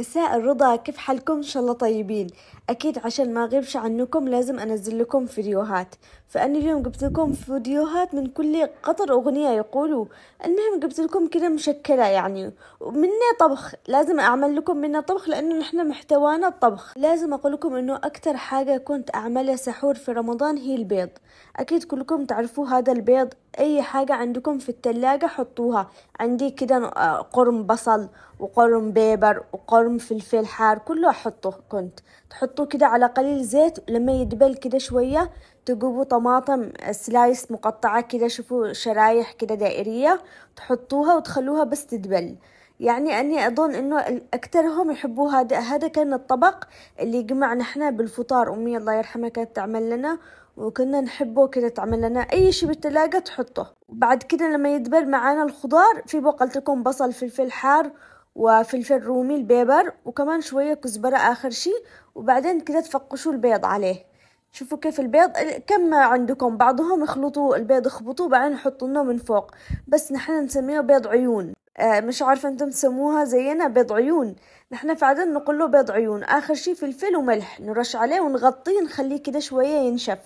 مساء الرضا كيف حالكم ان شاء الله طيبين اكيد عشان ما اغيبش عنكم لازم انزل لكم فيديوهات فانا اليوم جبت لكم فيديوهات من كل قطر اغنية يقولوا المهم جبت لكم كده مشكلة يعني ومنه طبخ لازم اعمل لكم منه طبخ لانه نحن محتوانا الطبخ لازم اقول لكم انه اكثر حاجة كنت اعملها سحور في رمضان هي البيض اكيد كلكم تعرفوا هذا البيض أي حاجة عندكم في التلاجة حطوها عندي كده آه، قرن بصل وقرن بيبر وقرن فلفل حار كله أحطه كنت تحطوه كده على قليل زيت لما يدبل كده شوية تجيبوا طماطم آه، سلايس مقطعة كده شوفوا شرايح كده دائرية تحطوها وتخلوها بس تدبل يعني أني أظن أنه أكثرهم يحبوا هذا هذا كان الطبق اللي جمعنا إحنا بالفطار أمي الله يرحمها كانت تعمل لنا وكنا نحبه كده تعمل لنا أي شي بالتلاجة تحطه وبعد كده لما يدبل معانا الخضار في بقلت لكم بصل فلفل حار وفلفل رومي البيبر وكمان شوية كزبرة آخر شي وبعدين كده تفقشوا البيض عليه شوفوا كيف البيض كم عندكم بعضهم يخلطوا البيض يخبطوه بعدين يحطوا من فوق بس نحن نسميه بيض عيون آه، مش عارفة انتم تسموها زينا بيض عيون نحن فعلا نقول له بيض عيون اخر شي فلفل وملح نرش عليه ونغطيه نخليه كده شوية ينشف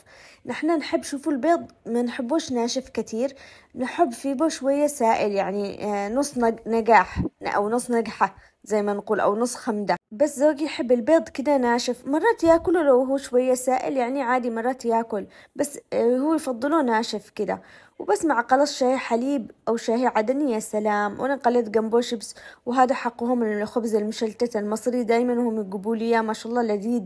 نحن نحب شوفوا البيض ما نحبوش ناشف كتير نحب فيه شوية سائل يعني آه، نص نجاح او نص نجحة زي ما نقول او نص خمدة بس زوجي يحب البيض كده ناشف مرات ياكله لو هو شوية سائل يعني عادي مرات ياكل بس آه، هو يفضله ناشف كده وبس مع قلص شاي حليب أو شاي عدني يا سلام وأنا قلت جنبو شيبس وهذا حقهم من الخبز المشلتت المصري دايما هم يجيبوا لي ما شاء الله لذيذ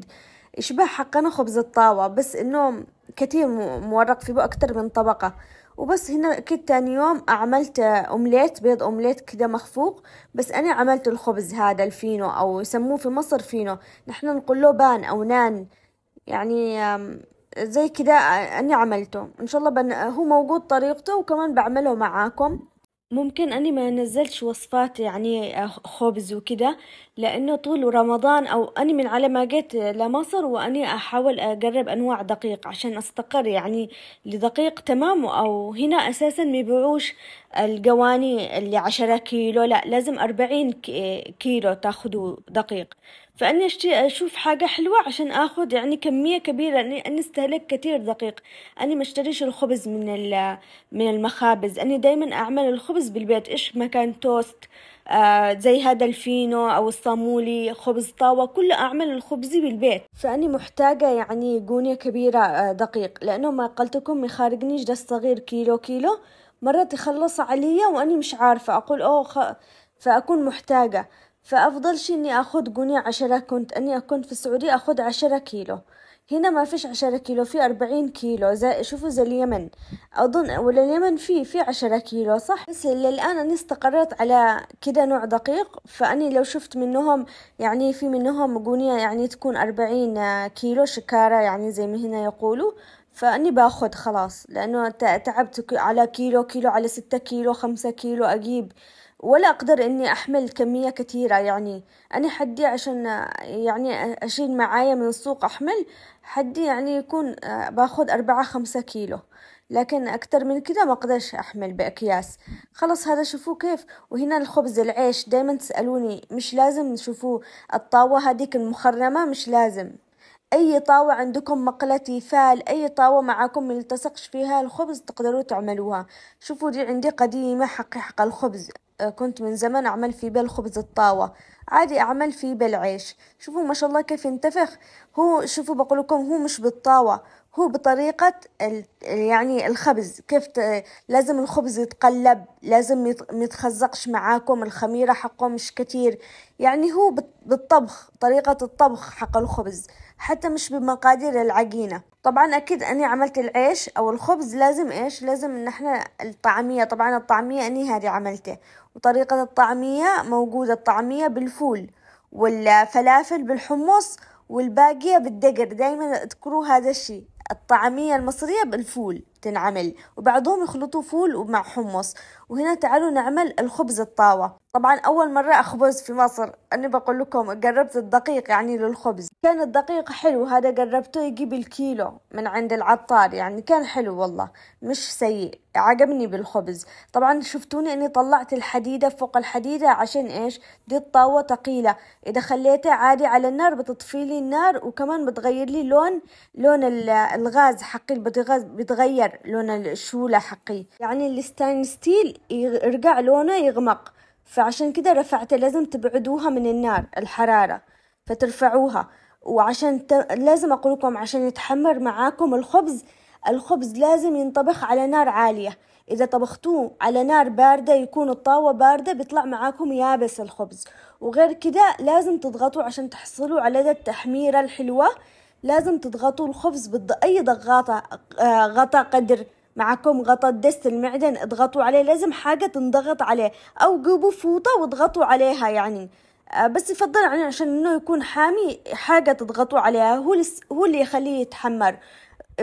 يشبه حقنا خبز الطاوة بس إنه كتير مورق في أكتر من طبقة وبس هنا أكيد تاني يوم عملت أومليت بيض أومليت كده مخفوق بس أنا عملت الخبز هذا الفينو أو يسموه في مصر فينو نحن نقول له بان أو نان يعني زي كده أنا عملته إن شاء الله بن... هو موجود طريقته وكمان بعمله معاكم ممكن أني ما نزلتش وصفات يعني آه، خبز وكده لأنه طول رمضان أو أني من على ما جيت لمصر وأني أحاول أجرب أنواع دقيق عشان أستقر يعني لدقيق تمام أو هنا أساسا ما يبيعوش القواني اللي عشرة كيلو لا لازم أربعين كيلو تاخدوا دقيق فأني اشتي أشوف حاجة حلوة عشان أخذ يعني كمية كبيرة أني أني أستهلك كثير دقيق أني ما أشتريش الخبز من من المخابز أني دايما أعمل الخبز بالبيت إيش ما كان توست آه زي هذا الفينو أو الصامولي خبز طاوة كله أعمل الخبز بالبيت فأني محتاجة يعني قونية كبيرة آه دقيق لأنه ما قلتكم يخارجني جلس صغير كيلو كيلو مرة تخلص علي وأني مش عارفة أقول أوه خ... فأكون محتاجة فأفضل شي إني أخذ قنية عشرة كنت إني أكون في السعودية أخذ عشرة كيلو هنا ما فيش عشرة كيلو في أربعين كيلو زي شوفوا زي اليمن أظن ولا اليمن في في عشرة كيلو صح بس للآن أنا استقريت على كده نوع دقيق فأني لو شفت منهم يعني في منهم قونية يعني تكون أربعين كيلو شكارة يعني زي ما هنا يقولوا فأني باخد خلاص لأنه تعبت على كيلو كيلو على ستة كيلو خمسة كيلو أجيب ولا أقدر إني أحمل كمية كثيرة يعني أنا حدي عشان يعني أشيل معايا من السوق أحمل حدي يعني يكون آه، بأخذ أربعة خمسة كيلو لكن أكتر من كده ما أقدرش أحمل بأكياس خلاص هذا شوفوا كيف وهنا الخبز العيش دايما تسألوني مش لازم شوفوا الطاوة هذيك المخرمة مش لازم أي طاوة عندكم مقلة تيفال أي طاوة معاكم ملتصقش فيها الخبز تقدروا تعملوها شوفوا دي عندي قديمة حق الخبز آه، كنت من زمان أعمل فيه بالخبز الطاوة عادي أعمل فيه بالعيش شوفوا ما شاء الله كيف ينتفخ هو شوفوا بقول لكم هو مش بالطاوة هو بطريقة يعني الخبز كيف لازم الخبز يتقلب لازم يتخزقش معاكم الخميرة حقه مش كتير يعني هو بالطبخ طريقة الطبخ حق الخبز حتى مش بمقادير العجينة طبعا أكيد أني عملت العيش أو الخبز لازم إيش لازم إن إحنا الطعمية طبعا الطعمية أني هذه عملته وطريقة الطعمية موجودة الطعمية بالفول والفلافل بالحمص والباقية بالدقر دايما اذكروا هذا الشي الطعمية المصرية بالفول تنعمل وبعضهم يخلطوا فول مع حمص وهنا تعالوا نعمل الخبز الطاوة طبعا أول مرة أخبز في مصر أنا بقول لكم قربت الدقيق يعني للخبز كان الدقيق حلو هذا قربته يجي بالكيلو من عند العطار يعني كان حلو والله مش سيء عجبني بالخبز طبعا شفتوني اني طلعت الحديدة فوق الحديدة عشان ايش دي الطاوة تقيلة اذا خليتها عادي على النار بتطفي لي النار وكمان بتغير لي لون لون الغاز حق بتغير يتغير لون شو حقي يعني الستان ستيل يرجع لونه يغمق فعشان كده رفعته لازم تبعدوها من النار الحرارة فترفعوها وعشان ت... لازم أقول لكم عشان يتحمر معاكم الخبز الخبز لازم ينطبخ على نار عالية إذا طبختوه على نار باردة يكون الطاوة باردة بيطلع معاكم يابس الخبز وغير كده لازم تضغطوا عشان تحصلوا على ذا التحميرة الحلوة لازم تضغطوا الخبز بأي ضغطة آه، غطا قدر معكم غطا دست المعدن اضغطوا عليه لازم حاجة تنضغط عليه أو جيبوا فوطة واضغطوا عليها يعني آه، بس يفضل يعني عشان انه يكون حامي حاجة تضغطوا عليها هو هو اللي يخليه يتحمر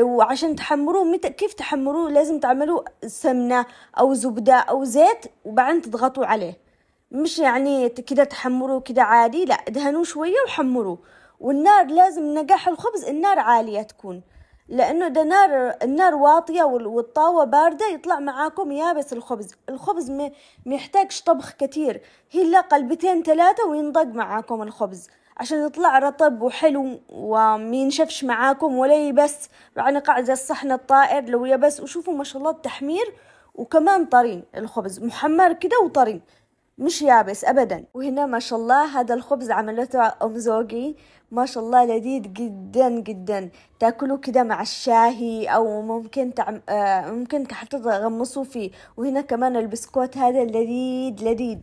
وعشان تحمروه متى كيف تحمروه لازم تعملوا سمنة أو زبدة أو زيت وبعدين تضغطوا عليه مش يعني كده تحمروه كده عادي لا دهنوه شوية وحمروه والنار لازم نقاح الخبز النار عالية تكون لأنه ده نار النار واطية والطاوة باردة يطلع معاكم يابس الخبز الخبز ما يحتاجش طبخ كتير هي لا قلبتين ثلاثة وينضج معاكم الخبز عشان يطلع رطب وحلو ومينشفش معاكم ولا يبس يعني قاعده الصحن الطائر لو يبس وشوفوا ما شاء الله التحمير وكمان طري الخبز محمر كده وطري مش يابس ابدا وهنا ما شاء الله هذا الخبز عملته ام زوجي ما شاء الله لذيذ جدا جدا تاكله كده مع الشاهي او ممكن تعم... آه ممكن حتى تغمصوا فيه وهنا كمان البسكوت هذا لذيذ لذيذ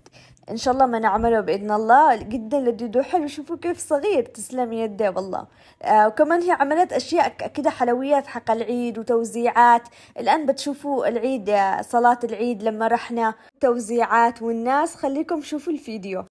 ان شاء الله ما نعمله باذن الله جدا لذيذ وحلو شوفوا كيف صغير تسلم يده والله آه وكمان هي عملت اشياء كده حلويات حق العيد وتوزيعات الان بتشوفوا العيد آه، صلاه العيد لما رحنا توزيعات والناس خليكم شوفوا الفيديو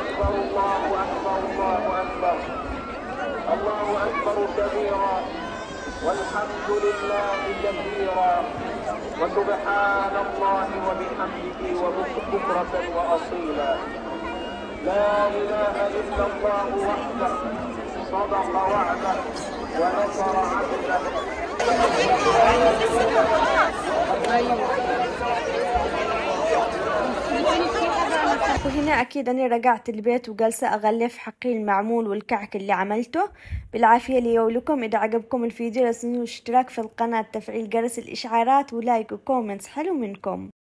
أكبر الله أكبر الله أكبر الله أكبر كبيرا والحمد لله كثيرا وسبحان الله وبحمده وبكرة وأصيلا لا إله إلا الله وحده صدق وعده ونصر عبده أيوة. وهنا اكيد أنا رجعت البيت وجالسة اغلف حقي المعمول والكعك اللي عملته بالعافية لي ولكم اذا عجبكم الفيديو لا تنسوا الاشتراك في القناة تفعيل جرس الاشعارات ولايك وكومنتس حلو منكم